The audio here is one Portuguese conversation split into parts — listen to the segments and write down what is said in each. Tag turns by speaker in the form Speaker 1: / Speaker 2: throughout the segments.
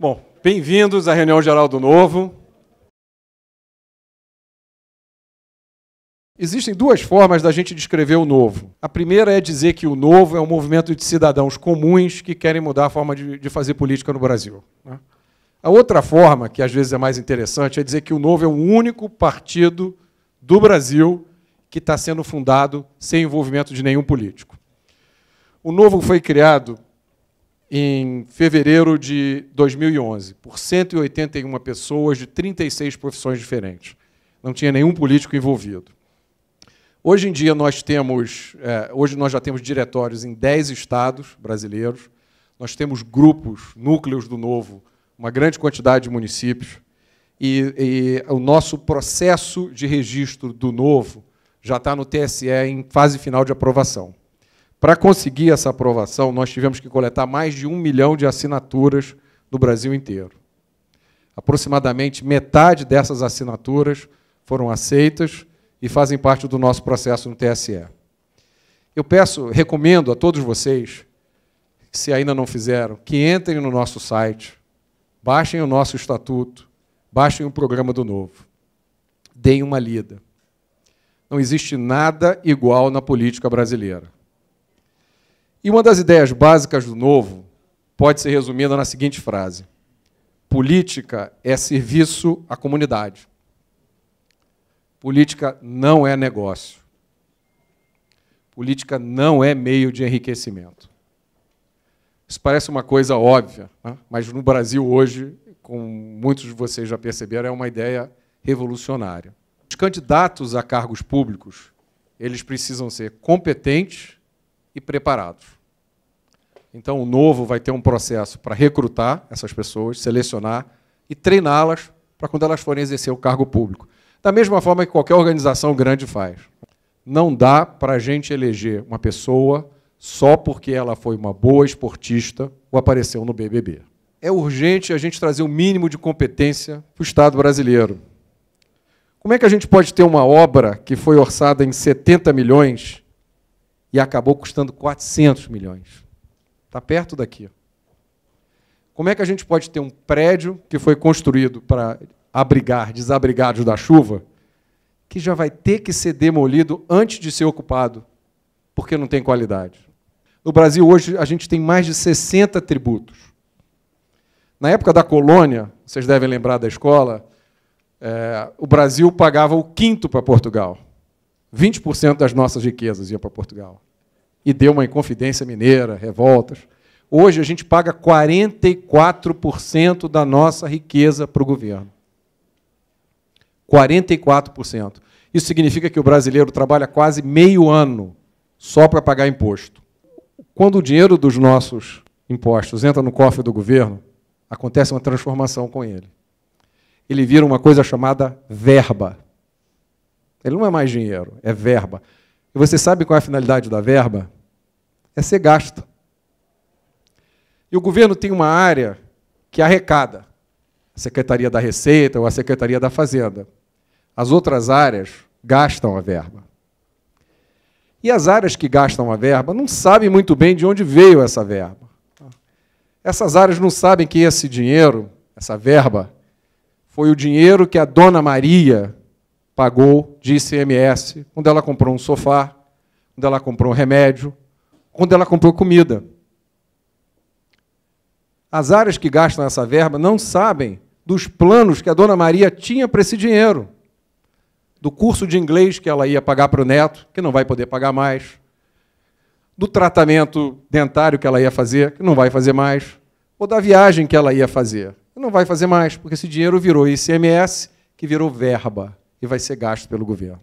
Speaker 1: Bom, bem-vindos à reunião geral do Novo. Existem duas formas da gente descrever o novo. A primeira é dizer que o novo é um movimento de cidadãos comuns que querem mudar a forma de, de fazer política no Brasil. Né? A outra forma, que às vezes é mais interessante, é dizer que o novo é o único partido do Brasil que está sendo fundado sem envolvimento de nenhum político. O novo foi criado em fevereiro de 2011, por 181 pessoas de 36 profissões diferentes. Não tinha nenhum político envolvido. Hoje em dia nós temos, é, hoje nós já temos diretórios em 10 estados brasileiros. Nós temos grupos, núcleos do novo, uma grande quantidade de municípios. E, e o nosso processo de registro do novo já está no TSE em fase final de aprovação. Para conseguir essa aprovação, nós tivemos que coletar mais de um milhão de assinaturas no Brasil inteiro. Aproximadamente metade dessas assinaturas foram aceitas e fazem parte do nosso processo no TSE. Eu peço, recomendo a todos vocês, se ainda não fizeram, que entrem no nosso site, baixem o nosso estatuto, baixem o programa do novo. Deem uma lida. Não existe nada igual na política brasileira. E uma das ideias básicas do novo pode ser resumida na seguinte frase: política é serviço à comunidade. Política não é negócio. Política não é meio de enriquecimento. Isso parece uma coisa óbvia, né? mas no Brasil hoje, como muitos de vocês já perceberam, é uma ideia revolucionária. Os candidatos a cargos públicos, eles precisam ser competentes e preparados. Então, o novo vai ter um processo para recrutar essas pessoas, selecionar e treiná-las para quando elas forem exercer o cargo público. Da mesma forma que qualquer organização grande faz. Não dá para a gente eleger uma pessoa só porque ela foi uma boa esportista ou apareceu no BBB. É urgente a gente trazer o um mínimo de competência para o Estado brasileiro. Como é que a gente pode ter uma obra que foi orçada em 70 milhões e acabou custando 400 milhões. Está perto daqui. Como é que a gente pode ter um prédio que foi construído para abrigar desabrigados da chuva, que já vai ter que ser demolido antes de ser ocupado, porque não tem qualidade? No Brasil, hoje, a gente tem mais de 60 tributos. Na época da colônia, vocês devem lembrar da escola, é, o Brasil pagava o quinto para Portugal. 20% das nossas riquezas ia para Portugal. E deu uma inconfidência mineira, revoltas. Hoje a gente paga 44% da nossa riqueza para o governo. 44%. Isso significa que o brasileiro trabalha quase meio ano só para pagar imposto. Quando o dinheiro dos nossos impostos entra no cofre do governo, acontece uma transformação com ele. Ele vira uma coisa chamada verba. Ele não é mais dinheiro, é verba. E você sabe qual é a finalidade da verba? É ser gasto. E o governo tem uma área que arrecada a Secretaria da Receita ou a Secretaria da Fazenda. As outras áreas gastam a verba. E as áreas que gastam a verba não sabem muito bem de onde veio essa verba. Essas áreas não sabem que esse dinheiro, essa verba, foi o dinheiro que a dona Maria pagou de ICMS, quando ela comprou um sofá, quando ela comprou um remédio, quando ela comprou comida. As áreas que gastam essa verba não sabem dos planos que a dona Maria tinha para esse dinheiro. Do curso de inglês que ela ia pagar para o neto, que não vai poder pagar mais. Do tratamento dentário que ela ia fazer, que não vai fazer mais. Ou da viagem que ela ia fazer, que não vai fazer mais, porque esse dinheiro virou ICMS, que virou verba e vai ser gasto pelo governo.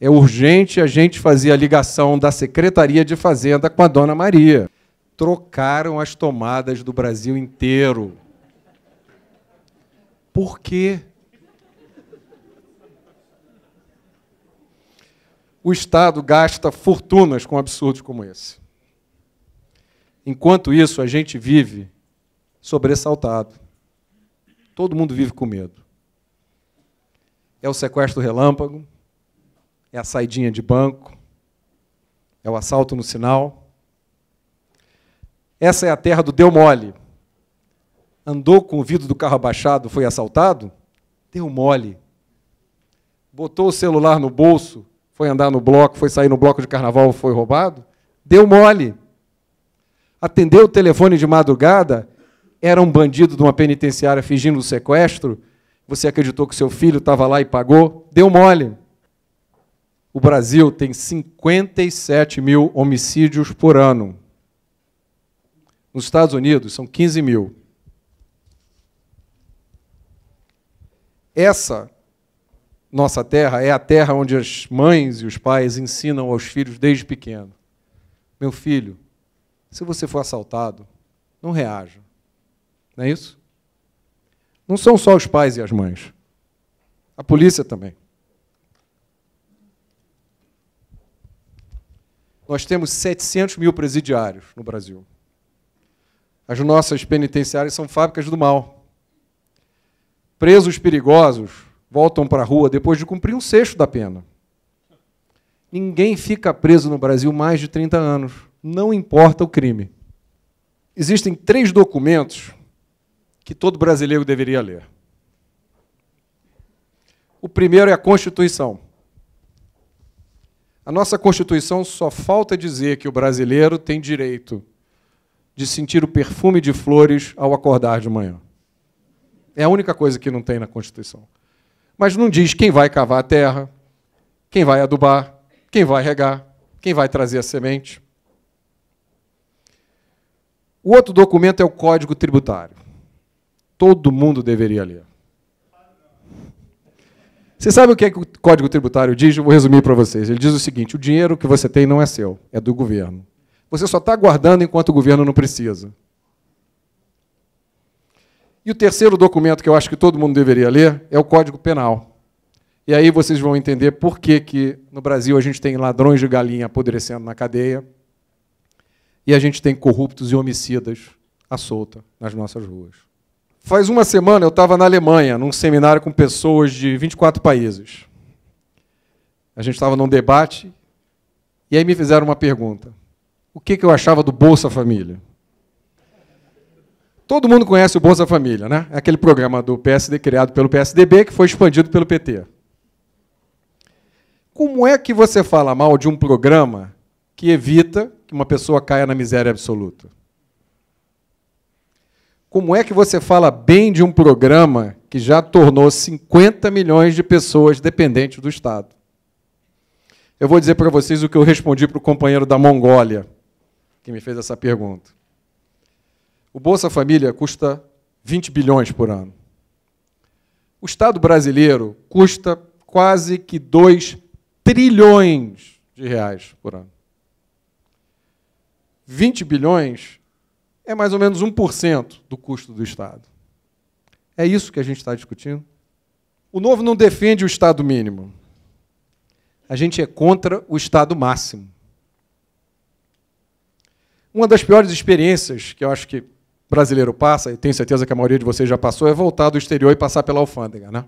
Speaker 1: É urgente a gente fazer a ligação da Secretaria de Fazenda com a Dona Maria. Trocaram as tomadas do Brasil inteiro. Por quê? O Estado gasta fortunas com absurdos como esse. Enquanto isso, a gente vive sobressaltado. Todo mundo vive com medo. É o sequestro relâmpago, é a saidinha de banco, é o assalto no sinal. Essa é a terra do deu mole. Andou com o vidro do carro abaixado, foi assaltado? Deu mole. Botou o celular no bolso, foi andar no bloco, foi sair no bloco de carnaval, foi roubado? Deu mole. Atendeu o telefone de madrugada, era um bandido de uma penitenciária fingindo o sequestro, você acreditou que seu filho estava lá e pagou? Deu mole. O Brasil tem 57 mil homicídios por ano. Nos Estados Unidos, são 15 mil. Essa nossa terra é a terra onde as mães e os pais ensinam aos filhos desde pequeno. Meu filho, se você for assaltado, não reaja. Não é isso? Não são só os pais e as mães. A polícia também. Nós temos 700 mil presidiários no Brasil. As nossas penitenciárias são fábricas do mal. Presos perigosos voltam para a rua depois de cumprir um sexto da pena. Ninguém fica preso no Brasil mais de 30 anos, não importa o crime. Existem três documentos que todo brasileiro deveria ler. O primeiro é a Constituição. A nossa Constituição só falta dizer que o brasileiro tem direito de sentir o perfume de flores ao acordar de manhã. É a única coisa que não tem na Constituição. Mas não diz quem vai cavar a terra, quem vai adubar, quem vai regar, quem vai trazer a semente. O outro documento é o Código Tributário. Todo mundo deveria ler. Você sabe o que, é que o Código Tributário diz? Eu vou resumir para vocês. Ele diz o seguinte: o dinheiro que você tem não é seu, é do governo. Você só está guardando enquanto o governo não precisa. E o terceiro documento que eu acho que todo mundo deveria ler é o Código Penal. E aí vocês vão entender por que, que no Brasil a gente tem ladrões de galinha apodrecendo na cadeia e a gente tem corruptos e homicidas à solta nas nossas ruas. Faz uma semana eu estava na Alemanha, num seminário com pessoas de 24 países. A gente estava num debate e aí me fizeram uma pergunta: o que, que eu achava do Bolsa Família? Todo mundo conhece o Bolsa Família, né? É aquele programa do PSD criado pelo PSDB que foi expandido pelo PT. Como é que você fala mal de um programa que evita que uma pessoa caia na miséria absoluta? Como é que você fala bem de um programa que já tornou 50 milhões de pessoas dependentes do Estado? Eu vou dizer para vocês o que eu respondi para o companheiro da Mongólia, que me fez essa pergunta. O Bolsa Família custa 20 bilhões por ano. O Estado brasileiro custa quase que 2 trilhões de reais por ano. 20 bilhões é mais ou menos 1% do custo do Estado. É isso que a gente está discutindo. O novo não defende o Estado mínimo. A gente é contra o Estado máximo. Uma das piores experiências que eu acho que brasileiro passa, e tenho certeza que a maioria de vocês já passou, é voltar do exterior e passar pela alfândega. Né?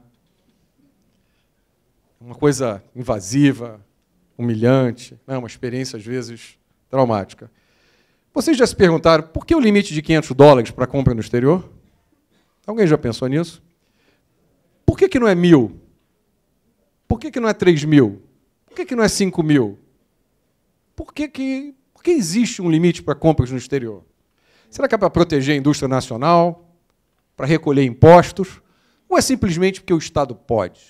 Speaker 1: É uma coisa invasiva, humilhante, né? uma experiência, às vezes, traumática. Vocês já se perguntaram por que o limite de 500 dólares para compra no exterior? Alguém já pensou nisso? Por que, que não é mil? Por que, que não é 3 mil? Por que, que não é 5 mil? Por que, que, por que existe um limite para compras no exterior? Será que é para proteger a indústria nacional? Para recolher impostos? Ou é simplesmente porque o Estado pode?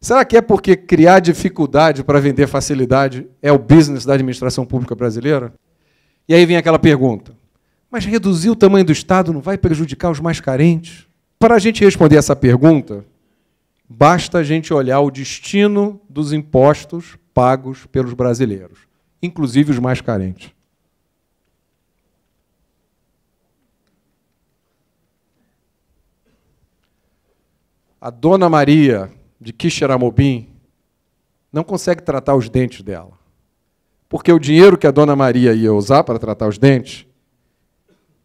Speaker 1: Será que é porque criar dificuldade para vender facilidade é o business da administração pública brasileira? E aí vem aquela pergunta: mas reduzir o tamanho do Estado não vai prejudicar os mais carentes? Para a gente responder essa pergunta, basta a gente olhar o destino dos impostos pagos pelos brasileiros, inclusive os mais carentes. A dona Maria de Quixeramobim não consegue tratar os dentes dela. Porque o dinheiro que a dona Maria ia usar para tratar os dentes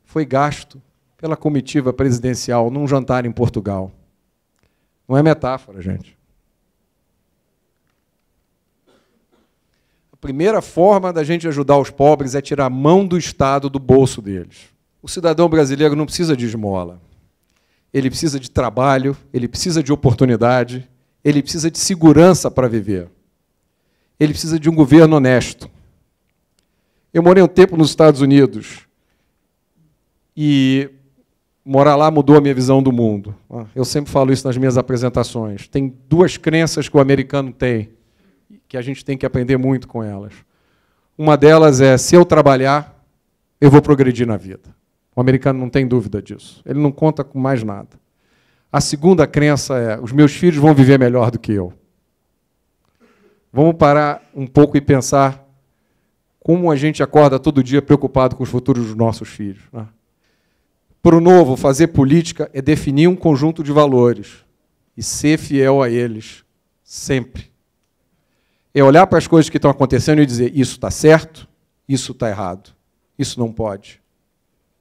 Speaker 1: foi gasto pela comitiva presidencial num jantar em Portugal. Não é metáfora, gente. A primeira forma da gente ajudar os pobres é tirar a mão do Estado do bolso deles. O cidadão brasileiro não precisa de esmola. Ele precisa de trabalho, ele precisa de oportunidade, ele precisa de segurança para viver. Ele precisa de um governo honesto. Eu morei um tempo nos Estados Unidos e morar lá mudou a minha visão do mundo. Eu sempre falo isso nas minhas apresentações. Tem duas crenças que o americano tem que a gente tem que aprender muito com elas. Uma delas é: se eu trabalhar, eu vou progredir na vida. O americano não tem dúvida disso. Ele não conta com mais nada. A segunda crença é: os meus filhos vão viver melhor do que eu. Vamos parar um pouco e pensar como a gente acorda todo dia preocupado com os futuros dos nossos filhos. Né? Para o novo, fazer política é definir um conjunto de valores e ser fiel a eles, sempre. É olhar para as coisas que estão acontecendo e dizer: isso está certo, isso está errado, isso não pode.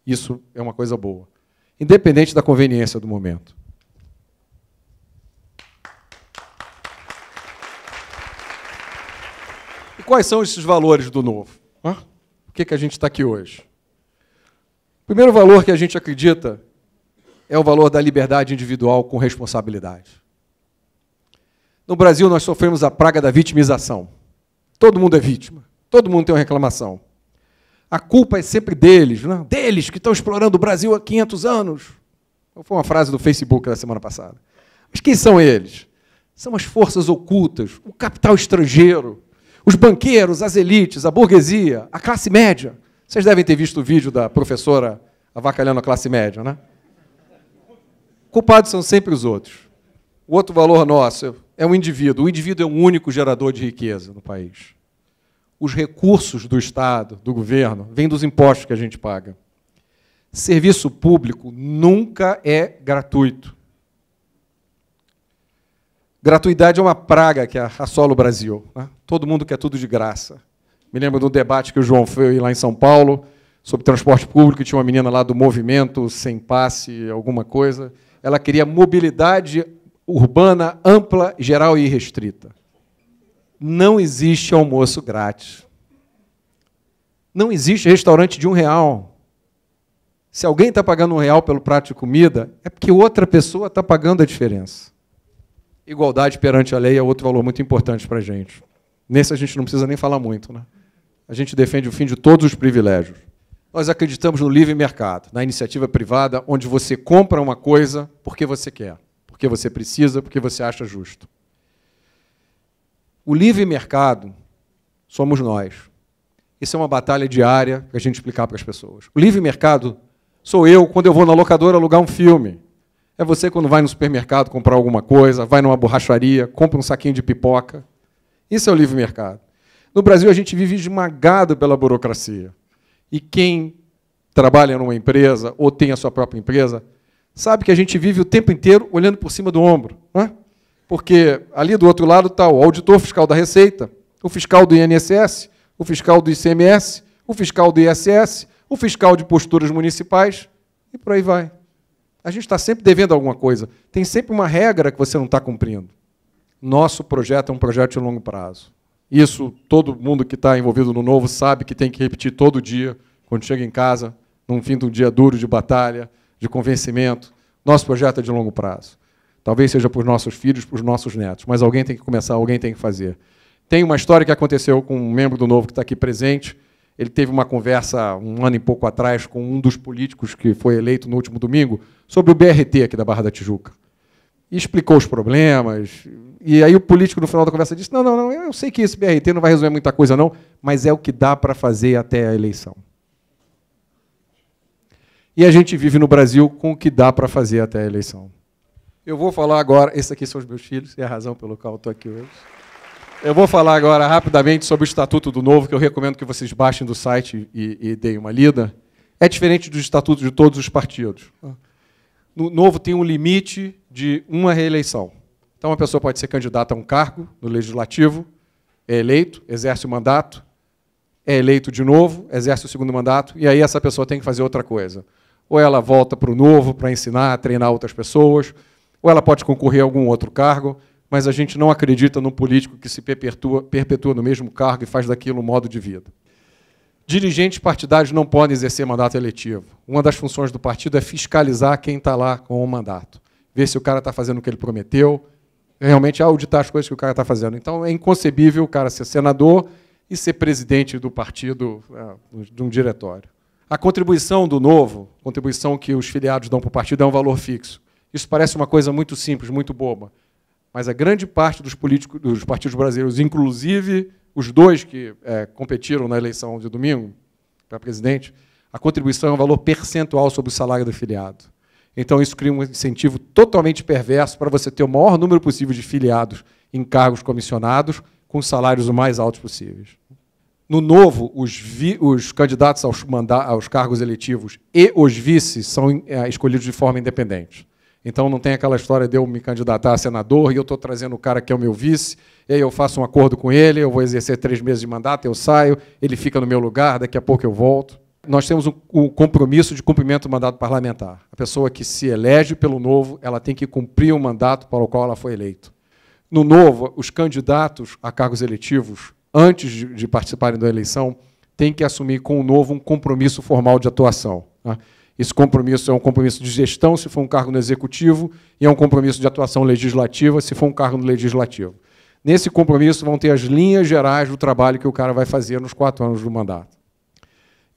Speaker 1: Isso é uma coisa boa, independente da conveniência do momento. E quais são esses valores do novo? Por que, que a gente está aqui hoje? O primeiro valor que a gente acredita é o valor da liberdade individual com responsabilidade. No Brasil, nós sofremos a praga da vitimização. Todo mundo é vítima, todo mundo tem uma reclamação. A culpa é sempre deles, né? deles que estão explorando o Brasil há 500 anos. Foi uma frase do Facebook da semana passada. Mas quem são eles? São as forças ocultas, o capital estrangeiro, os banqueiros, as elites, a burguesia, a classe média. Vocês devem ter visto o vídeo da professora avacalhando a classe média, né? Culpados são sempre os outros. O outro valor nosso é o indivíduo. O indivíduo é o único gerador de riqueza no país. Os recursos do Estado, do governo, vêm dos impostos que a gente paga. Serviço público nunca é gratuito. Gratuidade é uma praga que assola o Brasil. Né? Todo mundo quer tudo de graça. Me lembro do debate que o João fez lá em São Paulo sobre transporte público, tinha uma menina lá do movimento sem passe, alguma coisa. Ela queria mobilidade urbana ampla, geral e restrita. Não existe almoço grátis. Não existe restaurante de um real. Se alguém está pagando um real pelo prato de comida, é porque outra pessoa está pagando a diferença igualdade perante a lei é outro valor muito importante para a gente. Nesse a gente não precisa nem falar muito. Né? A gente defende o fim de todos os privilégios. Nós acreditamos no livre mercado, na iniciativa privada, onde você compra uma coisa porque você quer, porque você precisa, porque você acha justo. O livre mercado somos nós. Isso é uma batalha diária para a gente explicar para as pessoas. O livre mercado sou eu quando eu vou na locadora alugar um filme. É você quando vai no supermercado comprar alguma coisa, vai numa borracharia, compra um saquinho de pipoca. Isso é o livre mercado. No Brasil, a gente vive esmagado pela burocracia. E quem trabalha numa empresa ou tem a sua própria empresa sabe que a gente vive o tempo inteiro olhando por cima do ombro. Não é? Porque ali do outro lado está o auditor fiscal da Receita, o fiscal do INSS, o fiscal do ICMS, o fiscal do ISS, o fiscal de posturas municipais e por aí vai. A gente está sempre devendo alguma coisa. Tem sempre uma regra que você não está cumprindo. Nosso projeto é um projeto de longo prazo. Isso todo mundo que está envolvido no novo sabe que tem que repetir todo dia, quando chega em casa, num fim de um dia duro de batalha, de convencimento. Nosso projeto é de longo prazo. Talvez seja para os nossos filhos, para os nossos netos, mas alguém tem que começar, alguém tem que fazer. Tem uma história que aconteceu com um membro do novo que está aqui presente ele teve uma conversa um ano e pouco atrás com um dos políticos que foi eleito no último domingo sobre o BRT aqui da Barra da Tijuca. E explicou os problemas. E aí o político no final da conversa disse: Não, não, não, eu sei que esse BRT não vai resolver muita coisa, não, mas é o que dá para fazer até a eleição. E a gente vive no Brasil com o que dá para fazer até a eleição. Eu vou falar agora, esses aqui são os meus filhos, é a razão pelo qual estou aqui hoje. Eu vou falar agora rapidamente sobre o Estatuto do Novo, que eu recomendo que vocês baixem do site e, e deem uma lida. É diferente do Estatuto de todos os partidos. No Novo tem um limite de uma reeleição. Então, uma pessoa pode ser candidata a um cargo no legislativo, é eleito, exerce o mandato, é eleito de novo, exerce o segundo mandato, e aí essa pessoa tem que fazer outra coisa. Ou ela volta para o novo para ensinar, treinar outras pessoas, ou ela pode concorrer a algum outro cargo mas a gente não acredita num político que se perpetua, perpetua no mesmo cargo e faz daquilo um modo de vida. Dirigentes partidários não podem exercer mandato eletivo. Uma das funções do partido é fiscalizar quem está lá com o mandato, ver se o cara está fazendo o que ele prometeu, realmente auditar as coisas que o cara está fazendo. Então é inconcebível o cara ser senador e ser presidente do partido, é, de um diretório. A contribuição do novo, contribuição que os filiados dão para o partido, é um valor fixo. Isso parece uma coisa muito simples, muito boba mas a grande parte dos políticos, dos partidos brasileiros, inclusive os dois que é, competiram na eleição de domingo para presidente, a contribuição é um valor percentual sobre o salário do filiado. Então, isso cria um incentivo totalmente perverso para você ter o maior número possível de filiados em cargos comissionados, com salários o mais altos possíveis. No novo, os, os candidatos aos, aos, cargos eletivos e os vices são é, escolhidos de forma independente. Então não tem aquela história de eu me candidatar a senador e eu estou trazendo o cara que é o meu vice, e aí eu faço um acordo com ele, eu vou exercer três meses de mandato, eu saio, ele fica no meu lugar, daqui a pouco eu volto. Nós temos o um, um compromisso de cumprimento do mandato parlamentar. A pessoa que se elege pelo novo, ela tem que cumprir o mandato para o qual ela foi eleita. No novo, os candidatos a cargos eletivos, antes de, participarem da eleição, têm que assumir com o novo um compromisso formal de atuação. Né? Esse compromisso é um compromisso de gestão, se for um cargo no executivo, e é um compromisso de atuação legislativa, se for um cargo no legislativo. Nesse compromisso vão ter as linhas gerais do trabalho que o cara vai fazer nos quatro anos do mandato.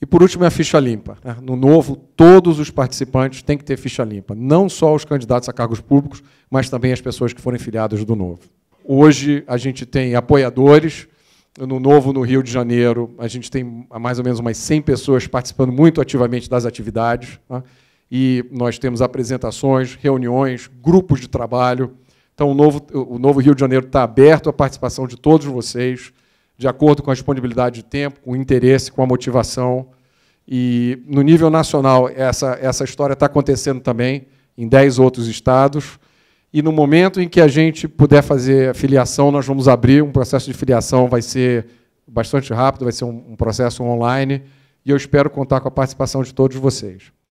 Speaker 1: E, por último, é a ficha limpa. Né? No novo, todos os participantes têm que ter ficha limpa, não só os candidatos a cargos públicos, mas também as pessoas que forem filiadas do novo. Hoje, a gente tem apoiadores, no Novo no Rio de Janeiro, a gente tem mais ou menos umas 100 pessoas participando muito ativamente das atividades. Né? E nós temos apresentações, reuniões, grupos de trabalho. Então, o novo, o novo Rio de Janeiro está aberto à participação de todos vocês, de acordo com a disponibilidade de tempo, com o interesse, com a motivação. E, no nível nacional, essa, essa história está acontecendo também em 10 outros estados. E no momento em que a gente puder fazer a filiação, nós vamos abrir um processo de filiação, vai ser bastante rápido, vai ser um, um processo online, e eu espero contar com a participação de todos vocês.